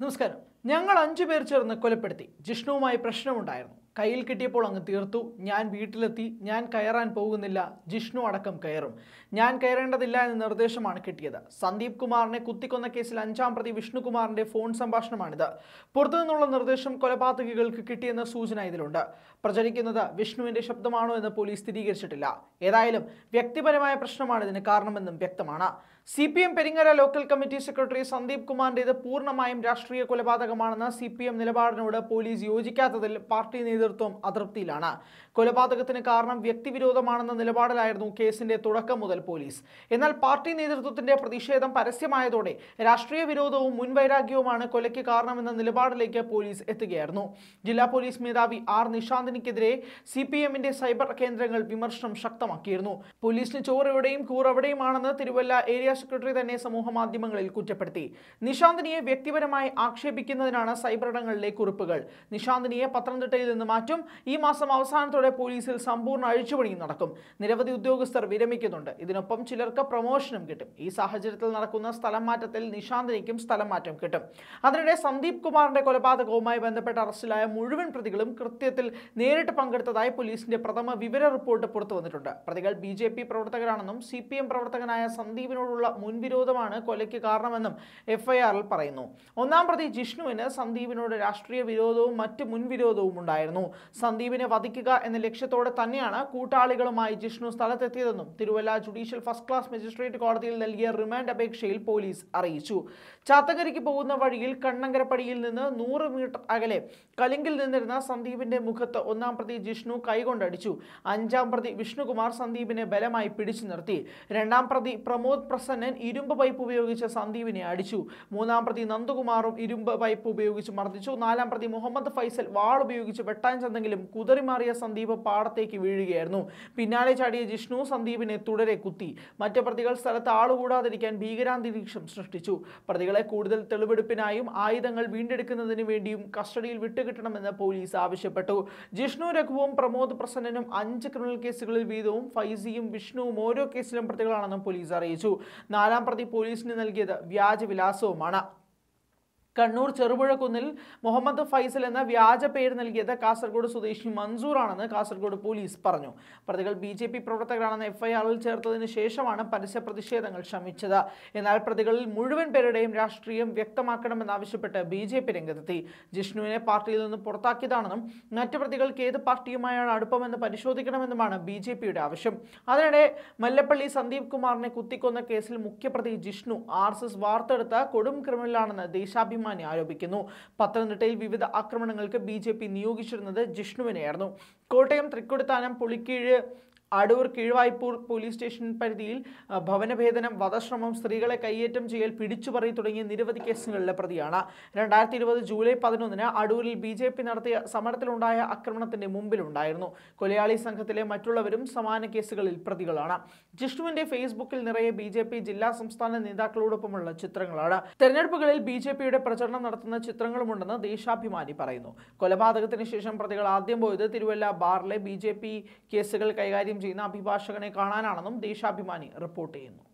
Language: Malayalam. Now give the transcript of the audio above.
Não, os ഞങ്ങൾ അഞ്ചു പേർ ചേർന്ന് കൊലപ്പെടുത്തി ജിഷ്ണുവുമായി പ്രശ്നമുണ്ടായിരുന്നു കയ്യിൽ കിട്ടിയപ്പോൾ അങ്ങ് തീർത്തു ഞാൻ വീട്ടിലെത്തി ഞാൻ കയറാൻ പോകുന്നില്ല ജിഷ്ണു അടക്കം കയറും ഞാൻ കയറേണ്ടതില്ല എന്ന നിർദ്ദേശമാണ് കിട്ടിയത് സന്ദീപ് കുമാറിനെ കുത്തിക്കൊന്ന കേസിൽ അഞ്ചാം പ്രതി വിഷ്ണുകുമാറിന്റെ ഫോൺ സംഭാഷണമാണിത് പുറത്തുനിന്നുള്ള നിർദ്ദേശം കൊലപാതകികൾക്ക് കിട്ടിയെന്ന സൂചന ഇതിലുണ്ട് പ്രചരിക്കുന്നത് വിഷ്ണുവിന്റെ ശബ്ദമാണോ എന്ന് പോലീസ് സ്ഥിരീകരിച്ചിട്ടില്ല ഏതായാലും വ്യക്തിപരമായ പ്രശ്നമാണ് ഇതിന് കാരണമെന്നും വ്യക്തമാണ് C P M Peringara local committee secretary Sandeep കുമാറിന്റെ ഇത് പൂർണ്ണമായും രാഷ്ട്രീയ കൊലപാതക കൊലപാതകമാണെന്ന സി പി എം നിലപാടിനോട് പോലീസ് യോജിക്കാത്തതിൽ പാർട്ടി നേതൃത്വം അതൃപ്തിയിലാണ് കൊലപാതകത്തിന് കാരണം വ്യക്തിവിരോധമാണെന്ന നിലപാടിലായിരുന്നു കേസിന്റെ തുടക്കം മുതൽ പോലീസ് എന്നാൽ പാർട്ടി നേതൃത്വത്തിന്റെ പ്രതിഷേധം പരസ്യമായതോടെ രാഷ്ട്രീയ വിരോധവും മുൻവൈരാഗ്യവുമാണ് കൊലയ്ക്ക് കാരണമെന്ന നിലപാടിലേക്ക് പോലീസ് എത്തുകയായിരുന്നു ജില്ലാ പോലീസ് മേധാവി ആർ നിഷാന്തിനിക്കെതിരെ സി പി എമ്മിന്റെ സൈബർ കേന്ദ്രങ്ങൾ വിമർശനം ശക്തമാക്കിയിരുന്നു പോലീസിന് ചോറിവിടെയും കൂറവിടെയുമാണെന്ന് തിരുവല്ല ഏരിയ സെക്രട്ടറി തന്നെ സമൂഹ മാധ്യമങ്ങളിൽ കുറ്റപ്പെടുത്തി നിഷാന്തിനിയെ വ്യക്തിപരമായി ആക്ഷേപിക്കുന്ന എന്നതിനാണ് സൈബർ ഇടങ്ങളിലെ കുറിപ്പുകൾ നിഷാന്തിനിയെ പത്തനംതിട്ടയിൽ നിന്ന് മാറ്റും ഈ മാസം അവസാനത്തോടെ പോലീസിൽ സമ്പൂർണ്ണ അഴിച്ചുപണി നടക്കും നിരവധി ഉദ്യോഗസ്ഥർ വിരമിക്കുന്നുണ്ട് ഇതിനൊപ്പം ചിലർക്ക് പ്രമോഷനും കിട്ടും ഈ സാഹചര്യത്തിൽ നടക്കുന്ന സ്ഥലം മാറ്റത്തിൽ നിഷാന്തിനിക്കും സ്ഥലം മാറ്റം കിട്ടും അതിനിടെ സന്ദീപ് കുമാറിന്റെ കൊലപാതകവുമായി ബന്ധപ്പെട്ട് അറസ്റ്റിലായ മുഴുവൻ പ്രതികളും കൃത്യത്തിൽ നേരിട്ട് പങ്കെടുത്തതായി പോലീസിന്റെ പ്രഥമ വിവര റിപ്പോർട്ട് പുറത്തു വന്നിട്ടുണ്ട് പ്രതികൾ ബി ജെ പി പ്രവർത്തകരാണെന്നും സി പി എം പ്രവർത്തകനായ സന്ദീപിനോടുള്ള മുൻവിരോധമാണ് കൊലയ്ക്ക് കാരണമെന്നും എഫ്ഐആറിൽ പറയുന്നു ഒന്നാം പ്രതി ജിഷ്ണു രാജുവിന് സന്ദീപിനോട് രാഷ്ട്രീയ വിരോധവും മറ്റ് മുൻവിരോധവും ഉണ്ടായിരുന്നു സന്ദീപിനെ വധിക്കുക എന്ന ലക്ഷ്യത്തോടെ തന്നെയാണ് കൂട്ടാളികളുമായി ജിഷ്ണു സ്ഥലത്തെത്തിയതെന്നും Thiruvalla judicial first class magistrate കോടതിയിൽ നൽകിയ റിമാൻഡ് അപേക്ഷയിൽ പോലീസ് അറിയിച്ചു ചാത്തകരിക്ക് പോകുന്ന വഴിയിൽ കണ്ണങ്കരപ്പടിയിൽ നിന്ന് നൂറ് മീറ്റർ അകലെ കലിങ്കിൽ നിന്നിരുന്ന സന്ദീപിന്റെ മുഖത്ത് ഒന്നാം പ്രതി ജിഷ്ണു കൈകൊണ്ടടിച്ചു അഞ്ചാം പ്രതി വിഷ്ണുകുമാർ സന്ദീപിനെ ബലമായി പിടിച്ചു നിർത്തി രണ്ടാം പ്രതി പ്രമോദ് പ്രസന്നൻ ഇരുമ്പ് പൈപ്പ് ഉപയോഗിച്ച് സന്ദീപിനെ അടിച്ചു മൂന്നാം പ്രതി നന്ദകുമാറും ഇരുമ്പ് പൈപ്പ് പൈപ്പ് ഉപയോഗിച്ച് മർദ്ദിച്ചു നാലാം പ്രതി മുഹമ്മദ് ഫൈസൽ വാൾ ഉപയോഗിച്ച് വെട്ടാൻ ചെന്നെങ്കിലും കുതറിമാറിയ സന്ദീപ് പാടത്തേക്ക് വീഴുകയായിരുന്നു പിന്നാലെ ചാടിയ ജിഷ്ണു സന്ദീപിനെ തുടരെ കുത്തി മറ്റ് പ്രതികൾ സ്ഥലത്ത് ആളുകൂടാതിരിക്കാൻ ഭീകരാന്തരീക്ഷം സൃഷ്ടിച്ചു പ്രതികളെ കൂടുതൽ തെളിവെടുപ്പിനായും ആയുധങ്ങൾ വീണ്ടെടുക്കുന്നതിന് വേണ്ടിയും കസ്റ്റഡിയിൽ വിട്ടുകിട്ടണമെന്ന് പോലീസ് ആവശ്യപ്പെട്ടു ജിഷ്ണു രഘുവും പ്രമോദ് പ്രസന്നനും അഞ്ച് ക്രിമിനൽ കേസുകളിൽ വീതവും ഫൈസിയും വിഷ്ണുവും ഓരോ കേസിലും പ്രതികളാണെന്നും പോലീസ് അറിയിച്ചു നാലാം പ്രതി പോലീസിന് നൽകിയത് വ്യാജ വിലാസവുമാണ് കണ്ണൂർ ചെറുപുഴക്കുന്നിൽ മുഹമ്മദ് ഫൈസൽ എന്ന വ്യാജ പേര് നൽകിയത് കാസർഗോഡ് സ്വദേശി മൻസൂറാണെന്ന് കാസർഗോഡ് പോലീസ് പറഞ്ഞു പ്രതികൾ ബി ജെ പി പ്രവർത്തകരാണെന്ന് എഫ്ഐആറിൽ ചേർത്തതിന് ശേഷമാണ് പരസ്യ പ്രതിഷേധങ്ങൾ ശമിച്ചത് എന്നാൽ പ്രതികളിൽ മുഴുവൻ പേരുടെയും രാഷ്ട്രീയം വ്യക്തമാക്കണമെന്നാവശ്യപ്പെട്ട് ബി ജെ പി രംഗത്തെത്തി ജിഷ്ണുവിനെ പാർട്ടിയിൽ നിന്ന് പുറത്താക്കിയതാണെന്നും മറ്റ് പ്രതികൾക്ക് ഏത് പാർട്ടിയുമായാണ് അടുപ്പമെന്ന് പരിശോധിക്കണമെന്നുമാണ് ബി ജെ പിയുടെ ആവശ്യം അതിനിടെ മല്ലപ്പള്ളി സന്ദീപ് കുമാറിനെ കുത്തിക്കൊന്ന കേസിൽ മുഖ്യപ്രതി ജിഷ്ണു ആർ എസ് എസ് വാർത്തെടുത്ത കൊടും ക്രിമിനലാണെന്ന് ദേശാഭിമാനി അഭിമാനി ആരോപിക്കുന്നു പത്തനംതിട്ടയിൽ വിവിധ ആക്രമണങ്ങൾക്ക് ബി നിയോഗിച്ചിരുന്നത് ജിഷ്ണുവിനെയായിരുന്നു കോട്ടയം തൃക്കൊടുത്താനം പുളിക്കീഴ് അടൂർ കീഴ്വായ്പൂർ പോലീസ് സ്റ്റേഷൻ പരിധിയിൽ ഭവനഭേദനം വധശ്രമം സ്ത്രീകളെ കയ്യേറ്റം ചെയ്യൽ പിടിച്ചുപറി തുടങ്ങിയ നിരവധി കേസുകളിലെ പ്രതിയാണ് രണ്ടായിരത്തി ഇരുപത് ജൂലൈ പതിനൊന്നിന് അടൂരിൽ ബി ജെ പി നടത്തിയ സമരത്തിലുണ്ടായ ആക്രമണത്തിന്റെ മുമ്പിലുണ്ടായിരുന്നു കൊലയാളി സംഘത്തിലെ മറ്റുള്ളവരും സമാന കേസുകളിൽ പ്രതികളാണ് ജിഷ്ണുവിന്റെ ഫേസ്ബുക്കിൽ നിറയെ ബി ജെ പി ജില്ലാ സംസ്ഥാന നേതാക്കളോടൊപ്പമുള്ള ചിത്രങ്ങളാണ് തെരഞ്ഞെടുപ്പുകളിൽ ബി ജെ പിയുടെ പ്രചരണം നടത്തുന്ന ചിത്രങ്ങളുമുണ്ടെന്ന് ദേശാഭിമാനി പറയുന്നു കൊലപാതകത്തിന് ശേഷം പ്രതികൾ ആദ്യം പോയത് തിരുവല്ല ബാറിലെ ബി കേസുകൾ കൈകാര്യം ചെയ്യുന്ന അഭിഭാഷകനെ കാണാനാണെന്നും ദേശാഭിമാനി റിപ്പോർട്ട് ചെയ്യുന്നു